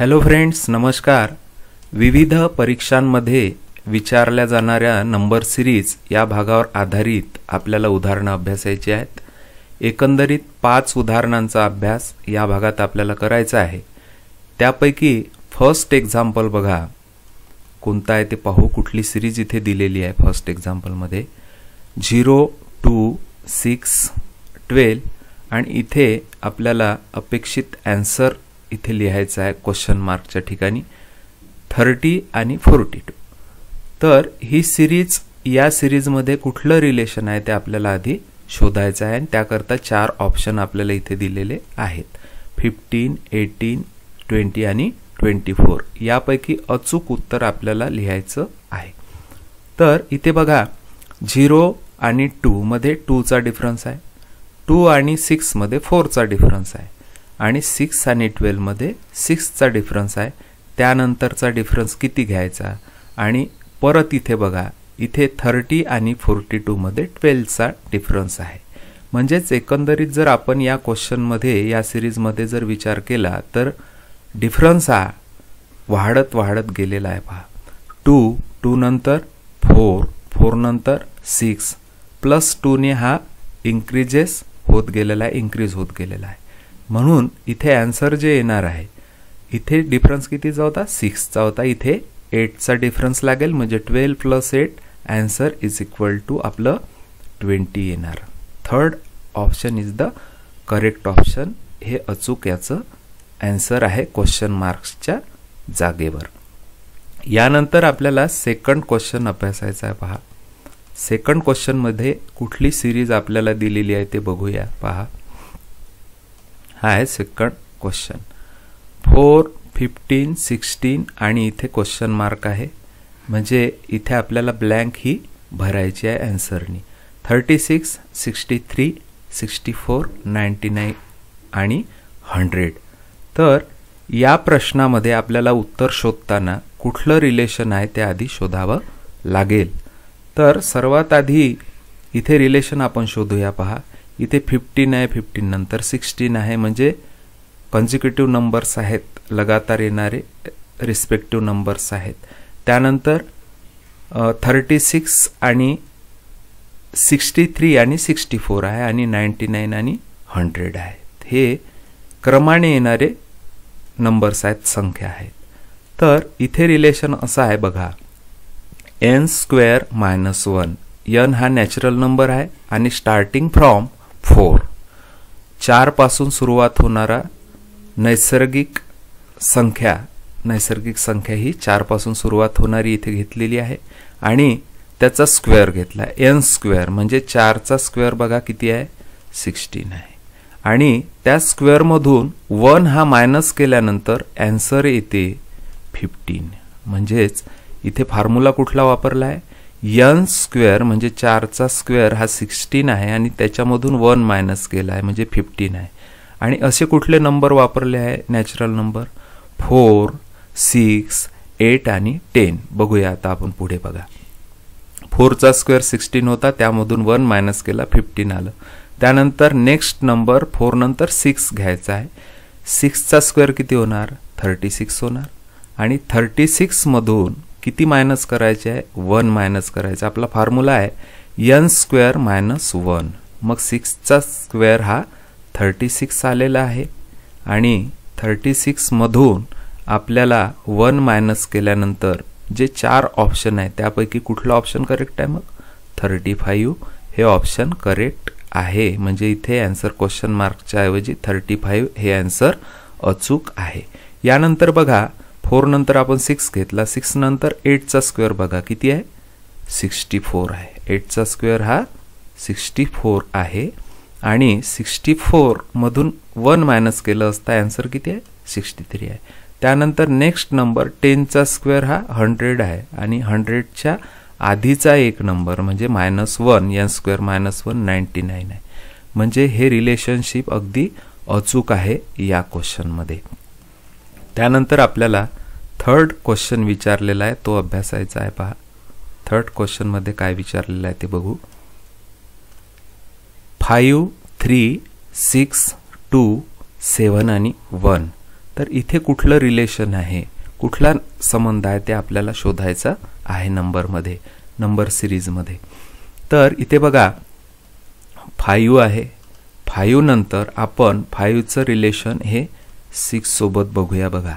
hello friends नमस्कार विविध परीक्षांमध्ये विचारल्या जाणाऱ्या नंबर सिरीज या भागावर आधारित आपल्याला उदाहरणं अभ्यासायची आहेत एकंदरीत पाच उदाहरणांचा अभ्यास या भागात आपल्याला करायचा आहे त्यापैकी फर्स्ट एक्झाम्पल बघा कोणता आहे ते पाहू कुठली सिरीज इथे दिलेली आहे फर्स्ट एक्झाम्पलमध्ये झिरो टू सिक्स ट्वेल्व आणि इथे आपल्याला अपेक्षित ॲन्सर इथे लिहायचं आहे क्वेश्चन मार्कच्या ठिकाणी थर्टी आणि फोर्टी टू तर ही सिरीज या सिरीजमध्ये कुठलं रिलेशन आहे ते आपल्याला आधी शोधायचं आहे आणि त्याकरता चार ऑप्शन आपल्याला इथे दिलेले आहेत फिफ्टीन एटीन ट्वेंटी आणि ट्वेंटी फोर यापैकी अचूक उत्तर आपल्याला लिहायचं आहे तर इथे बघा झिरो आणि टूमध्ये टूचा डिफरन्स आहे टू आणि सिक्समध्ये फोरचा डिफरन्स आहे आणि सिक्स आणि ट्वेल्वमध्ये सिक्सचा डिफरन्स आहे त्यानंतरचा डिफरन्स किती घ्यायचा आणि परत इथे बघा इथे थर्टी आणि फोर्टी टूमध्ये ट्वेल्वचा डिफरन्स आहे म्हणजेच एकंदरीत जर आपण या क्वेश्चनमध्ये या सिरीजमध्ये जर विचार केला तर डिफरन्स हा वाढत वाढत गेलेला आहे पहा टू टू नंतर फोर फोर नंतर सिक्स प्लस टूने हा इन्क्रीजेस होत गेलेला आहे इन्क्रीज होत गेलेला आहे म्हणून इथे आन्सर जे येणार आहे इथे डिफरन्स कितीचा होता सिक्सचा होता इथे एटचा डिफरन्स लागेल म्हणजे twelve plus eight answer is equal to आपलं ट्वेंटी येणार third option is the correct option हे अचूक याचं ॲन्सर आहे क्वेश्चन मार्क्सच्या जागेवर यानंतर आपल्याला सेकंड क्वेश्चन अभ्यासायचा आहे पहा सेकंड क्वेश्चनमध्ये कुठली सिरीज आपल्याला दिलेली आहे ते बघूया पहा आहे सेकंड क्वेश्चन फोर फिफ्टीन 16 आणि इथे क्वेश्चन मार्क आहे म्हणजे इथे आपल्याला ब्लँक ही भरायची आहे अँसरनी thirty six sixty three sixty four ninety nine आणि हंड्रेड तर या प्रश्नामध्ये आपल्याला उत्तर शोधताना कुठलं रिलेशन आहे ते आधी शोधावं लागेल तर सर्वात आधी इथे रिलेशन आपण शोधूया पहा इथे फिफ्टीन आहे फिफ्टीन नंतर सिक्स्टीन आहे म्हणजे कॉन्झिक्युटिव्ह नंबर्स आहेत लगातार येणारे रिस्पेक्टिव्ह नंबर्स आहेत त्यानंतर थर्टी सिक्स आणि सिक्स्टी थ्री आणि सिक्स्टी फोर आहे आणि नाईन्टी नाईन आणि हंड्रेड आहेत हे क्रमाने येणारे नंबर्स आहेत संख्या आहेत तर इथे रिलेशन असं आहे बघा N square minus one N हा नॅचरल नंबर आहे आणि स्टार्टिंग फ्रॉम फोर चारपासून सुरुवात होणारा नैसर्गिक संख्या नैसर्गिक संख्या ही चारपासून सुरुवात होणारी इथे घेतलेली आहे आणि त्याचा स्क्वेअर घेतला एन स्क्वेअर म्हणजे चारचा स्क्वेअर बघा किती आहे सिक्स्टीन आहे आणि त्या स्क्वेअरमधून वन हा मायनस केल्यानंतर अँसर येते फिफ्टीन म्हणजेच इथे फॉर्म्युला कुठला वापरला आहे यन स्क्वेअर म्हणजे चारचा स्क्वेअर हा सिक्स्टीन आहे आणि त्याच्यामधून वन मायनस केला आहे म्हणजे फिफ्टीन आहे आणि असे कुठले नंबर वापरले आहे natural number four six eight आणि टेन बघूया आता आपण पुढे बघा फोरचा स्क्वेअर सिक्स्टीन होता त्यामधून वन मायनस केला फिफ्टीन आलं त्यानंतर नेक्स्ट नंबर फोर नंतर सिक्स घ्यायचा आहे सिक्सचा स्क्वेअर किती होणार थर्टी सिक्स होणार आणि थर्टी सिक्समधून किती मायनस करायचे आहे वन मायनस करायचं आपला फॉर्म्युला आहे यन स्क्वेअर मायनस वन मग सिक्सचा स्क्वेअर हा थर्टी सिक्स आलेला आहे आणि थर्टी सिक्समधून आपल्याला वन मायनस केल्यानंतर जे चार ऑप्शन आहे त्यापैकी कुठलं ऑप्शन करेक्ट आहे मग थर्टी फाईव्ह हे ऑप्शन करेक्ट आहे म्हणजे इथे ॲन्सर क्वेश्चन मार्कच्या ऐवजी थर्टी फाईव्ह हे ॲन्सर अचूक आहे यानंतर बघा फोर नंतर आपण सिक्स घेतला सिक्स नंतर एटचा स्क्वेअर बघा किती आहे सिक्स्टी फोर आहे एटचा स्क्वेअर हा सिक्स्टी फोर आहे आणि सिक्स्टी फोरमधून वन मायनस केलं असता आन्सर किती आहे सिक्स्टी थ्री आहे त्यानंतर नेक्स्ट नंबर टेनचा स्क्वेअर हा हंड्रेड आहे आणि हंड्रेडच्या आधीचा एक नंबर म्हणजे मायनस वन या square minus one ninety nine आहे म्हणजे हे रिलेशनशिप अगदी अचूक आहे या क्वेश्चनमध्ये त्यानंतर आपल्याला थर्ड क्वेश्चन विचारलेला आहे तो अभ्यासायचा आहे पहा थर्ड क्वेश्चनमध्ये काय विचारलेलं आहे ते बघू five three six two seven आणि वन तर इथे कुठलं रिलेशन आहे कुठला संबंध आहे ते आपल्याला शोधायचा आहे नंबरमध्ये नंबर सिरीजमध्ये तर इथे बघा फाईव्ह आहे फाईव्ह नंतर आपण फाईव्हचं रिलेशन हे सिक्ससोबत बघूया बघा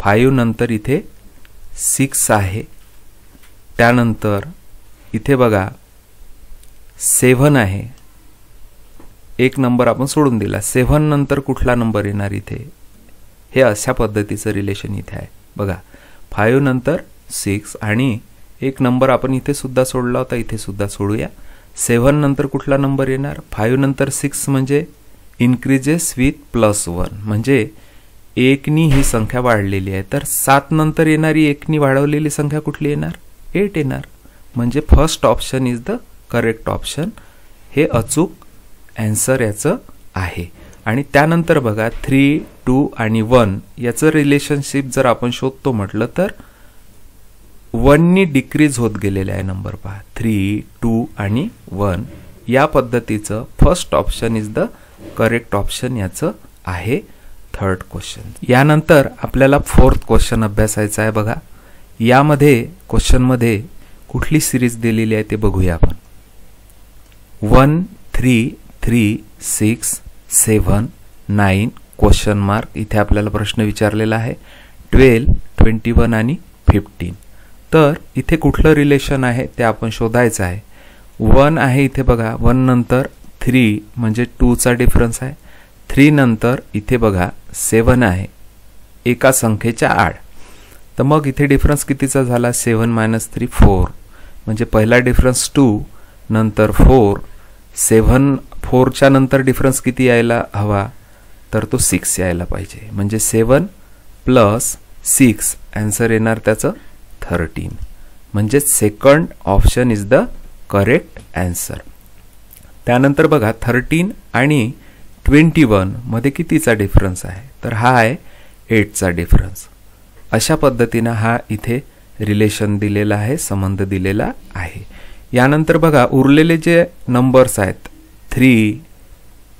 फाईव्ह नंतर इथे सिक्स आहे त्यानंतर इथे बघा सेव्हन आहे एक नंबर आपण सोडून दिला सेव्हन नंतर कुठला नंबर येणार इथे हे अशा पद्धतीचं रिलेशन इथे आहे बघा फाईव्ह नंतर सिक्स आणि एक नंबर आपण इथे सुद्धा सोडला होता इथे सुद्धा सोडूया सेव्हन नंतर कुठला नंबर येणार फाईव्ह नंतर सिक्स म्हणजे इन्क्रीजेस विथ प्लस वन म्हणजे एकनी ही संख्या वाढलेली आहे तर सात नंतर येणारी एकनी वाढवलेली संख्या कुठली येणार एट येणार म्हणजे first option is the correct option हे अचूक ॲन्सर याचं आहे आणि त्यानंतर बघा थ्री टू आणि वन याचं रिलेशनशिप जर आपण शोधतो म्हटलं तर वननी डिक्रीज होत गेलेले आहे नंबर पहा थ्री टू आणि वन या पद्धतीचं first option is the correct option याचं आहे थर्ड क्वेश्चन यानंतर आपल्याला फोर्थ क्वेश्चन अभ्यासायचा आहे बघा यामध्ये क्वेश्चनमध्ये कुठली सिरीज दिलेली आहे ते बघूया आपण one three three six seven nine question mark इथे आपल्याला प्रश्न विचारलेला आहे ट्वेल्व ट्वेंटी वन आणि फिफ्टीन तर इथे कुठलं रिलेशन आहे ते आपण शोधायचं आहे वन आहे इथे बघा वन नंतर थ्री म्हणजे टूचा डिफरन्स आहे थ्री नंतर इथे बघा सेवन आहे एका संख्येच्या आड तर मग इथे डिफरन्स कितीचा झाला सेवन मायनस थ्री फोर म्हणजे पहिला डिफरन्स टू नंतर फोर सेवन फोरच्या नंतर डिफरन्स किती यायला हवा तर तो सिक्स यायला पाहिजे म्हणजे सेवन प्लस सिक्स अँसर येणार त्याचं थर्टीन म्हणजे second option is the correct answer त्यानंतर बघा थर्टीन आणि ट्वेंटी वनमध्ये कितीचा डिफरन्स आहे तर हा आहे एटचा डिफरन्स अशा पद्धतीनं हा इथे रिलेशन दिलेला आहे संबंध दिलेला आहे यानंतर बघा उरलेले जे नंबर्स आहेत थ्री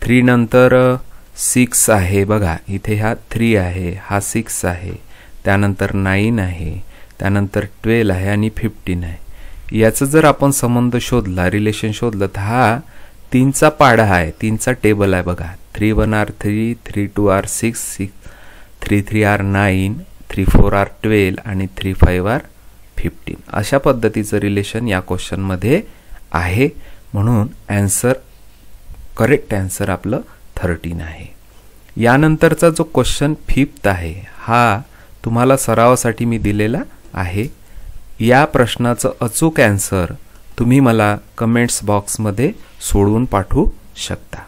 थ्री नंतर सिक्स आहे बघा इथे हा थ्री आहे हा सिक्स आहे त्यानंतर नाईन आहे त्यानंतर ट्वेल आहे आणि फिफ्टीन आहे याचं जर आपण संबंध शोधला रिलेशन शोधलं तर हा तीनचा पाडा आहे तीनचा टेबल आहे बघा three one are three three two are six six three three are nine three four are twelve आणि थ्री फाईव्ह आर फिफ्टीन अशा पद्धतीचं रिलेशन या क्वेश्चनमध्ये आहे म्हणून ॲन्सर करेक्ट ॲन्सर आपलं थर्टीन आहे यानंतरचा जो क्वेश्चन फिफ्थ आहे हा तुम्हाला सरावासाठी मी दिलेला आहे या प्रश्नाचं अचूक ॲन्सर तुम्ही मला कमेंट्स बॉक्समध्ये सोडवून पाठवू शकता